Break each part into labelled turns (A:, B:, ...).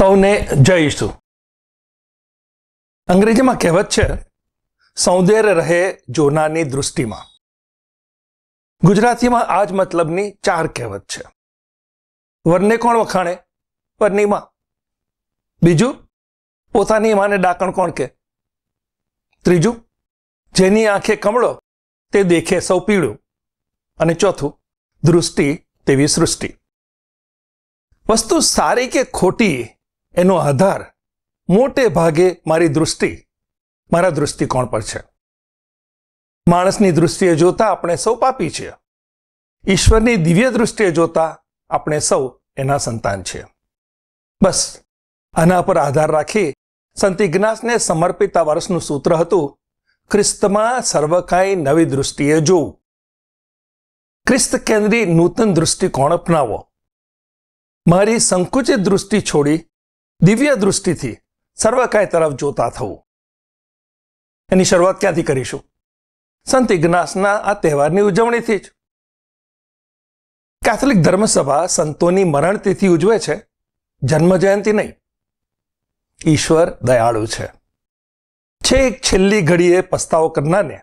A: સૌને જઈશું અંગ્રેજીમાં કહેવત છે સૌંદર્ય રહે જોનારની દૃષ્ટિમાં ગુજરાતીમાં આ જ મતલબની ચાર કહેવત છે વરને કોણ વખાણે વરનીમાં બીજું પોતાની માને ડાકણ કોણ કે ત્રીજું જેની આંખે કમળો તે દેખે સૌ પીળું અને ચોથું દૃષ્ટિ તેવી સૃષ્ટિ વસ્તુ સારી કે ખોટી એનો આધાર મોટે ભાગે મારી દૃષ્ટિ મારા દૃષ્ટિકોણ પર છે માણસની દૃષ્ટિએ જોતા આપણે સૌ પાપી છીએ ઈશ્વરની દિવ્ય દૃષ્ટિએ જોતા આપણે સૌ એના સંતાન છીએ બસ આના પર આધાર રાખી સંતિજ્ઞાસને ઇજ્ઞાસને સમર્પિત આ વર્ષનું સૂત્ર હતું ખ્રિસ્તમાં સર્વકાંઈ નવી દૃષ્ટિએ જોવું ખ્રિસ્ત કેન્દ્રી નૂતન દૃષ્ટિકોણ અપનાવો મારી સંકુચિત દૃષ્ટિ છોડી દિવ્ય દૃષ્ટિથી સર્વકાય તરફ જોતા થવું એની શરૂઆત ક્યાંથી કરીશું સંત ઇગ્નાસના આ તહેવારની ઉજવણીથી જ કેથલિક ધર્મસભા સંતોની મરણતિથિ ઉજવે છે જન્મ જયંતિ નહીં ઈશ્વર દયાળુ છે છેક છેલ્લી ઘડીએ પસ્તાવો કરનારને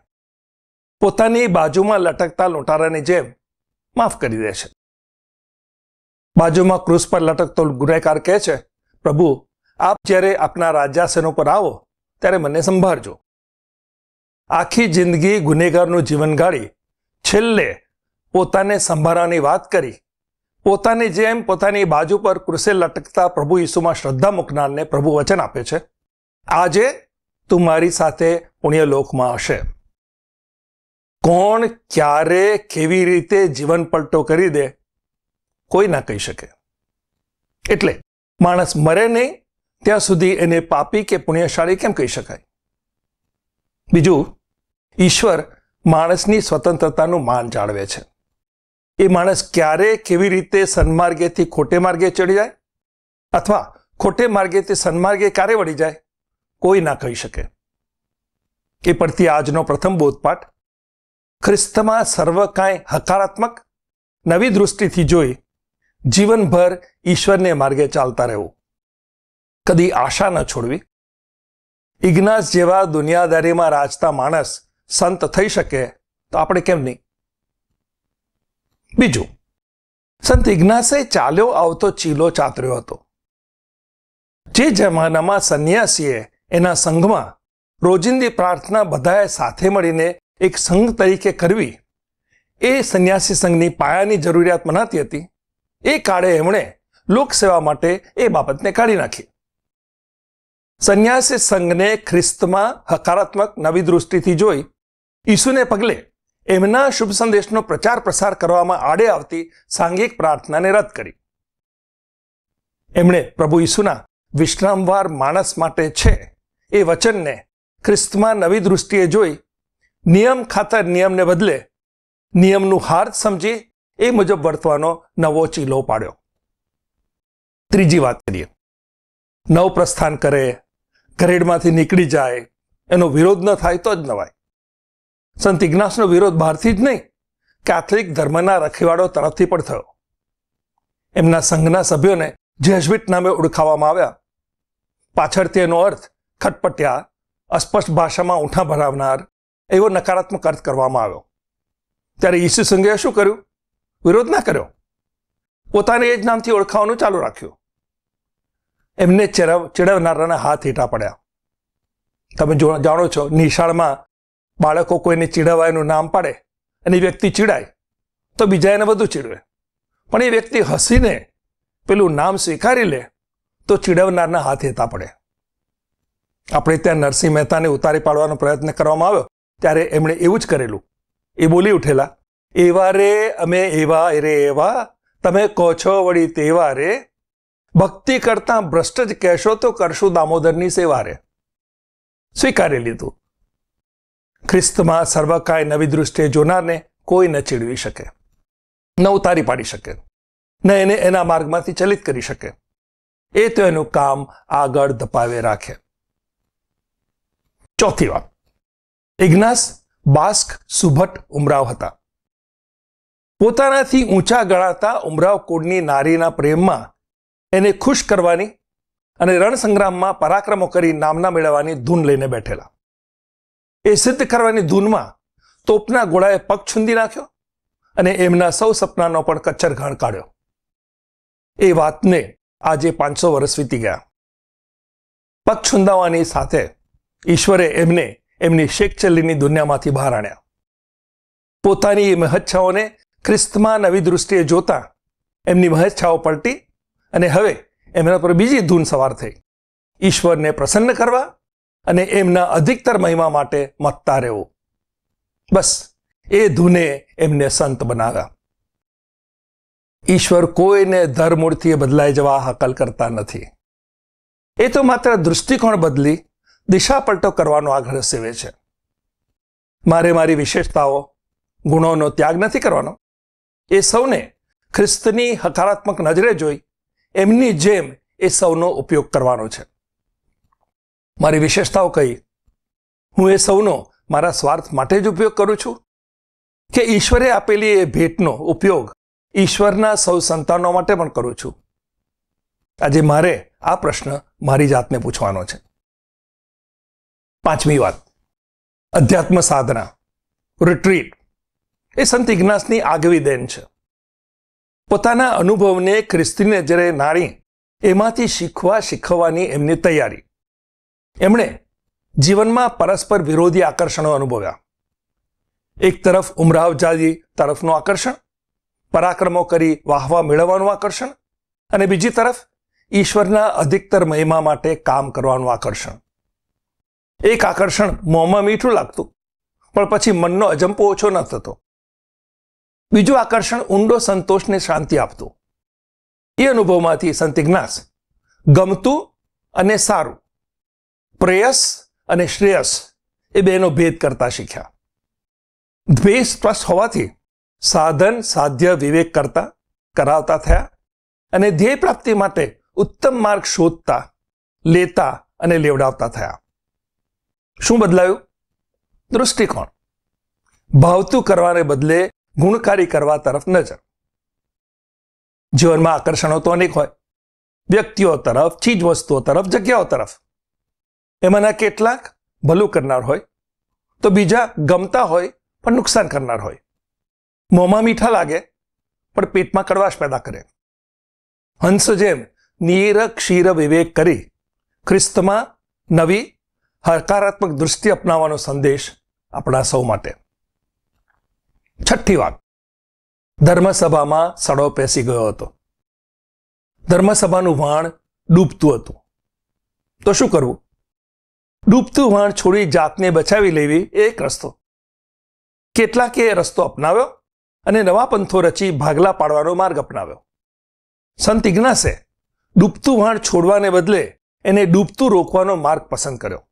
A: પોતાની બાજુમાં લટકતા લોટારાની જેમ માફ કરી દે છે બાજુમાં ક્રૂસ પર લટકતો ગુનેકાર કહે છે પ્રભુ આપ જ્યારે આપના રાજાસનો પર આવો ત્યારે મને સંભાળજો આખી જિંદગી ગુનેગારનું જીવન ગાળી છેલ્લે પોતાને સંભાળવાની વાત કરી પોતાની જેમ પોતાની બાજુ પર કૃષે લટકતા પ્રભુ ઈસુમાં શ્રદ્ધા મૂકનારને પ્રભુ વચન આપે છે આજે તું મારી સાથે પુણ્યલોકમાં હશે કોણ ક્યારે કેવી રીતે જીવન પલટો કરી દે કોઈ ના કહી શકે એટલે માણસ મરે નહીં ત્યાં સુધી એને પાપી કે પુણ્યશાળી કેમ કહી શકાય બીજું ઈશ્વર માણસની સ્વતંત્રતાનું માન જાળવે છે એ માણસ ક્યારે કેવી રીતે સન્માર્ગેથી ખોટે માર્ગે ચડી જાય અથવા ખોટે માર્ગેથી સન્માર્ગે ક્યારે વળી જાય કોઈ ના કહી શકે એ પરથી આજનો પ્રથમ બોધપાઠ ખ્રિસ્તમાં સર્વ કાંઈ હકારાત્મક નવી દૃષ્ટિથી જોઈ જીવનભર ઈશ્વરને માર્ગે ચાલતા રહેવું કદી આશા ન છોડવી ઇગ્નાસ જેવા દુનિયાદારીમાં રાજતા માણસ સંત થઈ શકે તો આપણે કેમ નહીં બીજું સંત ઇગ્નાસે ચાલ્યો આવતો ચીલો ચાતર્યો હતો જે જમાનામાં સંન્યાસીએ એના સંઘમાં રોજિંદી પ્રાર્થના બધાએ સાથે મળીને એક સંઘ તરીકે કરવી એ સંન્યાસી સંઘની પાયાની જરૂરિયાત મનાતી હતી એ કાળે એમણે લોકસેવા માટે એ બાબતને કાઢી નાખી સંન્યાસી સંઘને ખ્રિસ્તમાં હકારાત્મક નવી દૃષ્ટિથી જોઈ ઈસુને પગલે એમના શુભ સંદેશનો પ્રચાર પ્રસાર કરવામાં આડે આવતી સાંઘિક પ્રાર્થનાને રદ કરી એમણે પ્રભુ ઈસુના વિશ્રામવાર માણસ માટે છે એ વચનને ખ્રિસ્તમાં નવી દૃષ્ટિએ જોઈ નિયમ ખાતર નિયમને બદલે નિયમનું હાર્દ સમજી એ મુજબ વર્તવાનો નવો ચીલો પાડ્યો ત્રીજી વાત કરીએ નવ પ્રસ્થાન કરે ઘરેડમાંથી નીકળી જાય એનો વિરોધ ન થાય તો જ નવાય સંત ઇગ્નાસનો વિરોધ બહારથી જ નહીં કેથલિક ધર્મના રખેવાળો તરફથી પણ થયો એમના સંઘના સભ્યોને જેઝવિટ નામે ઓળખાવવામાં આવ્યા પાછળથી એનો અર્થ ખટપટિયા અસ્પષ્ટ ભાષામાં ઊંઠા ભરાવનાર એવો નકારાત્મક અર્થ કરવામાં આવ્યો ત્યારે ઈસુ સંઘે શું કર્યું વિરોધ ના કર્યો પોતાને એ જ નામથી ઓળખાવાનું ચાલુ રાખ્યું એમને ચીડવનારાના હાથ હેઠા પડ્યા તમે જાણો છો નિશાળમાં બાળકો કોઈને ચીડવાયનું નામ પાડે અને એ વ્યક્તિ ચીડાય તો બીજા એને બધું ચીડવે પણ એ વ્યક્તિ હસીને પેલું નામ સ્વીકારી લે તો ચીડવનારના હાથ હેતા પડે આપણે ત્યાં નરસિંહ મહેતાને ઉતારી પાડવાનો પ્રયત્ન કરવામાં આવ્યો ત્યારે એમણે એવું જ કરેલું એ બોલી ઉઠેલા એવા રે અમે એવા રે એવા તમે કહો છો વળી તેવા રે ભક્તિ કરતા ભ્રષ્ટ જ કહેશો તો કરશું દામોદરની સેવા રે સ્વીકારી લીધું ખ્રિસ્તમાં સર્વકાય નવી દૃષ્ટિએ જોનારને કોઈ ન ચીડવી શકે ન ઉતારી પાડી શકે ન એને એના માર્ગમાંથી ચલિત કરી શકે એ તો એનું કામ આગળ ધપાવે રાખે ચોથી વાત ઇગ્નાસ બાસ્ક સુભટ ઉમરાવ હતા પોતાનાથી ઊંચા ગણાતા ઉમરાવકોડની નારીના પ્રેમમાં એને ખુશ કરવાની અને રણસંગ્રામમાં પરાક્રમો કરી નામના મેળવવાની ધૂન લઈને બેઠેલા એ સિદ્ધ કરવાની ધૂનમાં તોપના ગોળાએ પગ છૂંદી નાખ્યો અને એમના સૌ સપનાનો પણ કચ્છરઘાણ કાઢ્યો એ વાતને આજે પાંચસો વર્ષ વીતી ગયા પગ છુંદાવાની સાથે ઈશ્વરે એમને એમની શેખચલ્લીની દુનિયામાંથી બહાર આણ્યા પોતાની એ મહચ્છાઓને ખ્રિસ્તમાં નવી દૃષ્ટિએ જોતા એમની મહેચ્છાઓ પલટી અને હવે એમના પર બીજી ધૂન સવાર થઈ ઈશ્વરને પ્રસન્ન કરવા અને એમના અધિકતર મહિમા માટે મતતા રહેવું બસ એ ધૂને એમને સંત બનાવ્યા ઈશ્વર કોઈને ધરમૂળથી બદલાઈ જવા હકલ કરતા નથી એ તો માત્ર દૃષ્ટિકોણ બદલી દિશા પલટો કરવાનો આગ્રહ સેવે છે મારે મારી વિશેષતાઓ ગુણોનો ત્યાગ નથી કરવાનો એ સૌને ખ્રિસ્તની હકારાત્મક નજરે જોઈ એમની જેમ એ સૌનો ઉપયોગ કરવાનો છે મારી વિશેષતાઓ કહી હું એ સૌનો મારા સ્વાર્થ માટે જ ઉપયોગ કરું છું કે ઈશ્વરે આપેલી એ ભેટનો ઉપયોગ ઈશ્વરના સૌ સંતાનો માટે પણ કરું છું આજે મારે આ પ્રશ્ન મારી જાતને પૂછવાનો છે પાંચમી વાત અધ્યાત્મ સાધના રિટ્રીટ એ સંત ઇજ્ઞાસની આગવી દેન છે પોતાના અનુભવને ખ્રિસ્તીને જ્યારે નાણી એમાંથી શીખવા શીખવવાની એમની તૈયારી એમણે જીવનમાં પરસ્પર વિરોધી આકર્ષણો અનુભવ્યા એક તરફ ઉમરાવ જાદી તરફનું આકર્ષણ પરાક્રમો કરી વાહવા મેળવવાનું આકર્ષણ અને બીજી તરફ ઈશ્વરના અધિકતર મહિમા માટે કામ કરવાનું આકર્ષણ એક આકર્ષણ મોંમાં મીઠું લાગતું પણ પછી મનનો અજંપો ઓછો ન થતો બીજું આકર્ષણ ઊંડો સંતોષને શાંતિ આપતું એ અનુભવમાંથી સંતિજ્ઞાસ ગમતું અને સારું પ્રેયસ અને શ્રેયસ એ બેનો ભેદ કરતા શીખ્યા દ્વેષ સ્પષ્ટ હોવાથી સાધન સાધ્ય વિવેક કરતા કરાવતા થયા અને ધ્યેય પ્રાપ્તિ માટે ઉત્તમ માર્ગ શોધતા લેતા અને લેવડાવતા થયા શું બદલાયું દૃષ્ટિકોણ ભાવતું કરવાને બદલે ગુણકારી કરવા તરફ નજર જીવનમાં આકર્ષણો તો અનેક હોય વ્યક્તિઓ તરફ ચીજવસ્તુઓ તરફ જગ્યાઓ તરફ એમાંના કેટલાક ભલું કરનાર હોય તો બીજા ગમતા હોય પણ નુકસાન કરનાર હોય મોંમાં મીઠા લાગે પણ પેટમાં કડવાશ પેદા કરે હંસ જેમ નીર ક્ષીર વિવેક કરી ખ્રિસ્તમાં નવી હકારાત્મક દૃષ્ટિ અપનાવવાનો સંદેશ આપણા સૌ માટે છઠ્ઠી વાત ધર્મસભામાં સડો પેસી ગયો હતો ધર્મસભાનું વાણ ડૂબતું હતું તો શું કરવું ડૂબતું વાણ છોડી જાતને બચાવી લેવી એ એક રસ્તો કેટલાકે રસ્તો અપનાવ્યો અને નવા પંથો રચી ભાગલા પાડવાનો માર્ગ અપનાવ્યો સંત ઇગ્નાસે ડૂબતું વાણ છોડવાને બદલે એને ડૂબતું રોકવાનો માર્ગ પસંદ કર્યો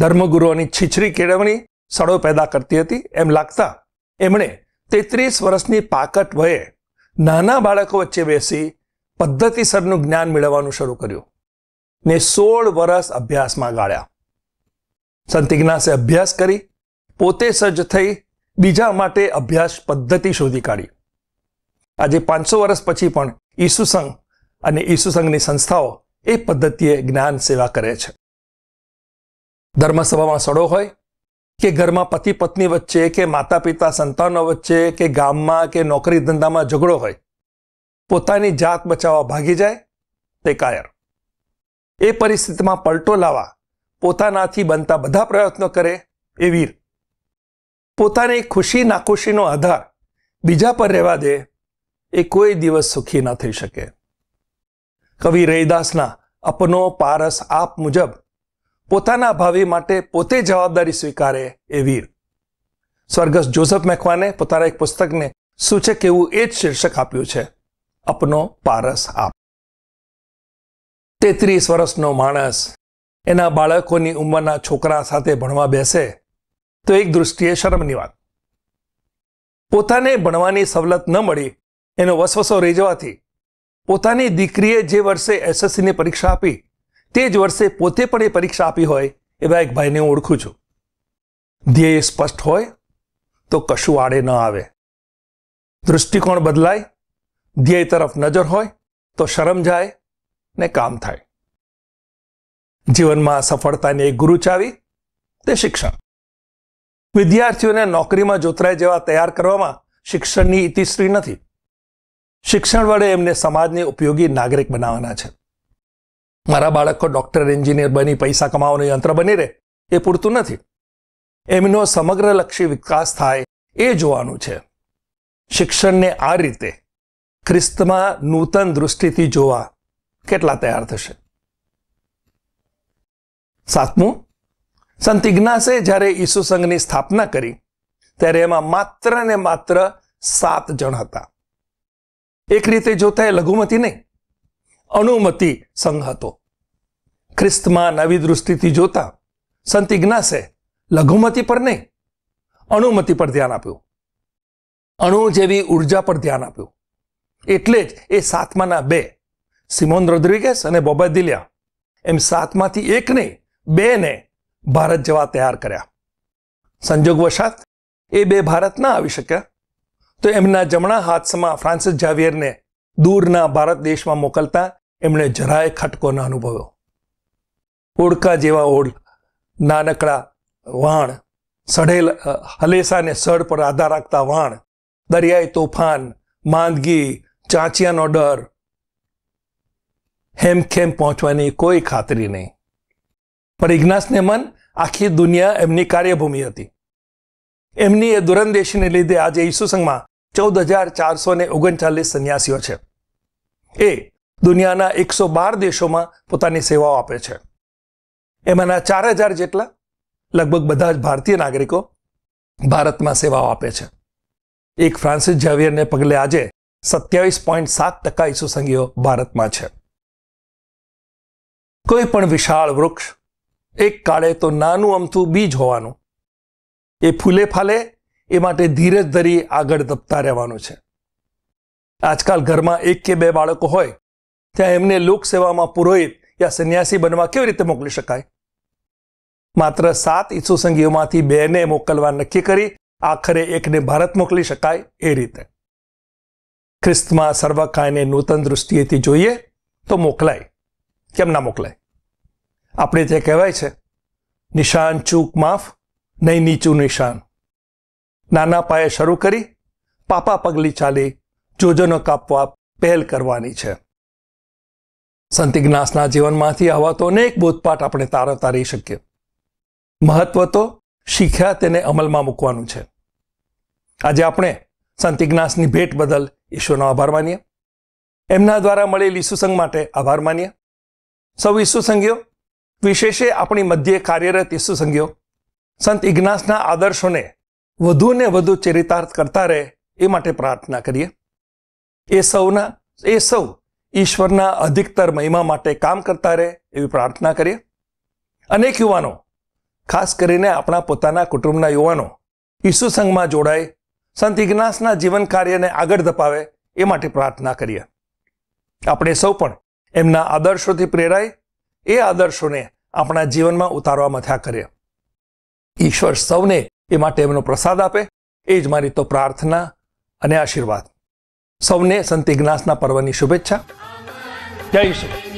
A: ધર્મગુરુઓની છીછરી કેળવણી સડો પેદા કરતી હતી એમ લાગતા એમણે તેત્રીસ વર્ષની પાકટ વયે નાના બાળકો વચ્ચે બેસી પદ્ધતિસરનું જ્ઞાન મેળવવાનું શરૂ કર્યું ને સોળ વર્ષ અભ્યાસમાં ગાળ્યા સંતિજ્ઞાસે અભ્યાસ કરી પોતે સજ્જ થઈ બીજા માટે અભ્યાસ પદ્ધતિ શોધી કાઢી આજે પાંચસો વર્ષ પછી પણ ઈસુસંઘ અને ઈસુસંઘની સંસ્થાઓ એ પદ્ધતિએ જ્ઞાન સેવા કરે છે ધર્મસભામાં સડો હોય કે ઘરમાં પતિ પત્ની વચ્ચે કે માતા પિતા સંતાનો વચ્ચે કે ગામમાં કે નોકરી ધંધામાં ઝઘડો હોય પોતાની જાત બચાવવા ભાગી જાય તે કાયર એ પરિસ્થિતિમાં પલટો લાવવા પોતાનાથી બનતા બધા પ્રયત્નો કરે એ વીર પોતાની ખુશી નાખુશીનો આધાર બીજા પર રહેવા દે એ કોઈ દિવસ સુખી ન થઈ શકે કવિ રૈદાસના અપનો પારસ આપ મુજબ પોતાના ભાવિ માટે પોતે જવાબદારી સ્વીકારે એ વીર સ્વર્ગસ્થ જોસફ મેકવાને પોતાના એક પુસ્તકને સૂચક એવું એ જ શીર્ષક આપ્યું છે અપનો પારસ આપ તેત્રીસ વર્ષનો માણસ એના બાળકોની ઉંમરના છોકરા સાથે ભણવા બેસે તો એક દૃષ્ટિએ શરમની વાત પોતાને ભણવાની સવલત ન મળી એનો વસવસો રેજવાથી પોતાની દીકરીએ જે વર્ષે એસએસસીની પરીક્ષા આપી તે જ વર્ષે પોતે પણ એ પરીક્ષા આપી હોય એવા એક ભાઈને હું ઓળખું છું ધ્યેય સ્પષ્ટ હોય તો કશું આડે ન આવે દૃષ્ટિકોણ બદલાય ધ્યેય તરફ નજર હોય તો શરમ જાય ને કામ થાય જીવનમાં સફળતાની એક ગુરુ ચાવી તે શિક્ષણ વિદ્યાર્થીઓને નોકરીમાં જોતરાય જેવા તૈયાર કરવામાં શિક્ષણની ઇતિશ્રી નથી શિક્ષણ વડે એમને સમાજને ઉપયોગી નાગરિક બનાવવાના છે મારા બાળકો ડૉક્ટર એન્જિનિયર બની પૈસા કમાવાનું યંત્ર બની રહે એ પૂરતું નથી એમનો સમગ્રલક્ષી વિકાસ થાય એ જોવાનું છે શિક્ષણને આ રીતે ખ્રિસ્તમાં નૂતન દૃષ્ટિથી જોવા કેટલા તૈયાર થશે સાતમું સંત ઇગ્નાસે જ્યારે ઈસુ સંઘની સ્થાપના કરી ત્યારે એમાં માત્ર ને માત્ર સાત જણ હતા એક રીતે જોતા એ લઘુમતી નહીં અનુમતિ સંઘ હતો ખ્રિસ્તમાં નવી દૃષ્ટિથી જોતા સંત ઇગ્નાસે લઘુમતી પર નહીં અણુમતિ પર ધ્યાન આપ્યું અણુ જેવી ઉર્જા પર ધ્યાન આપ્યું એટલે જ એ સાતમાના બે સિમોન રોદ્રિગેસ અને બોબા દિલિયા એમ સાતમાંથી એક નહીં બેને ભારત જવા તૈયાર કર્યા સંજોગવશાત એ બે ભારત ના આવી શક્યા તો એમના જમણા હાથમાં ફ્રાન્સિસ ઝાવિયરને દૂરના ભારત દેશમાં મોકલતા એમણે જરાય ખટકો ન અનુભવ્યો ઓડકા જેવા ઓડ નાનકડા વાણ સઢેલ હલેસાને સડ પર આધાર રાખતા વાણ દરિયાઈ તોફાન માંદગી ચાંચિયાનો ડર હેમખેમ પહોંચવાની કોઈ ખાતરી નહીં પણ ઇગ્નાસને મન આખી દુનિયા એમની કાર્યભૂમિ હતી એમની એ દુરંદેશીને લીધે આજે ઈસુ ચૌદ હજાર ચારસો ને ઓગણચાલીસ સંન્યાસીઓ છે એ દુનિયાના એકસો બાર દેશોમાં પોતાની સેવાઓ આપે છે એમાંના ચાર હજાર જેટલા લગભગ બધા જ ભારતીય નાગરિકો ભારતમાં સેવાઓ આપે છે એક ફ્રાન્સિસ ઝાવિયરને પગલે આજે સત્યાવીસ પોઈન્ટ સાત ટકા ઈસુસંગીઓ ભારતમાં છે કોઈ પણ વિશાળ વૃક્ષ એક કાળે તો નાનું અમથું બીજ હોવાનું એ ફૂલે ફાલે એ માટે ધીરજ ધરી આગળ ધપતા રહેવાનું છે આજકાલ ઘરમાં એક કે બે બાળકો હોય ત્યાં એમને લોકસેવામાં પુરોહિત યા સંન્યાસી બનવા કેવી રીતે મોકલી શકાય માત્ર સાત ઈસુ સંઘીઓમાંથી બેને મોકલવા નક્કી કરી આખરે એકને ભારત મોકલી શકાય એ રીતે ખ્રિસ્તમાં સર્વકાયને નૂતન દૃષ્ટિએથી જોઈએ તો મોકલાય કેમ ના મોકલાય આપણે જે કહેવાય છે નિશાન ચૂક માફ નહીં નીચું નિશાન નાના પાયે શરૂ કરી પાપા પગલી ચાલી જોજનો કાપવા પહેલ કરવાની છે સંતિજ્ઞાસના જીવનમાંથી આવા તો અનેક બોધપાઠ આપણે તારો તારી શકીએ મહત્વ તો શીખ્યા તેને અમલમાં મૂકવાનું છે આજે આપણે સંતિજ્ઞાસની ભેટ બદલ ઈશ્વરનો આભાર માનીએ એમના દ્વારા મળેલ ઈસુસંગ માટે આભાર માનીએ સૌ ઈસુસંગીઓ વિશેષે આપણી મધ્યે કાર્યરત ઈસુસંગીઓ સંત ઇજ્ઞાસના આદર્શોને વધુને વધુ ચરિતાર્થ કરતા રહે એ માટે પ્રાર્થના કરીએ એ સૌના એ સૌ ઈશ્વરના અધિકતર મહિમા માટે કામ કરતા રહે એવી પ્રાર્થના કરીએ અનેક યુવાનો ખાસ કરીને આપણા પોતાના કુટુંબના યુવાનો ઈસુ સંઘમાં જોડાય સંત ઇજ્ઞાસના જીવન કાર્યને આગળ ધપાવે એ માટે પ્રાર્થના કરીએ આપણે સૌ પણ એમના આદર્શોથી પ્રેરાય એ આદર્શોને આપણા જીવનમાં ઉતારવા મથા કરીએ ઈશ્વર સૌને એ માટે એમનો પ્રસાદ આપે એ જ મારી તો પ્રાર્થના અને આશીર્વાદ સૌને સંત ઇજ્ઞાસના પર્વની શુભેચ્છા Jai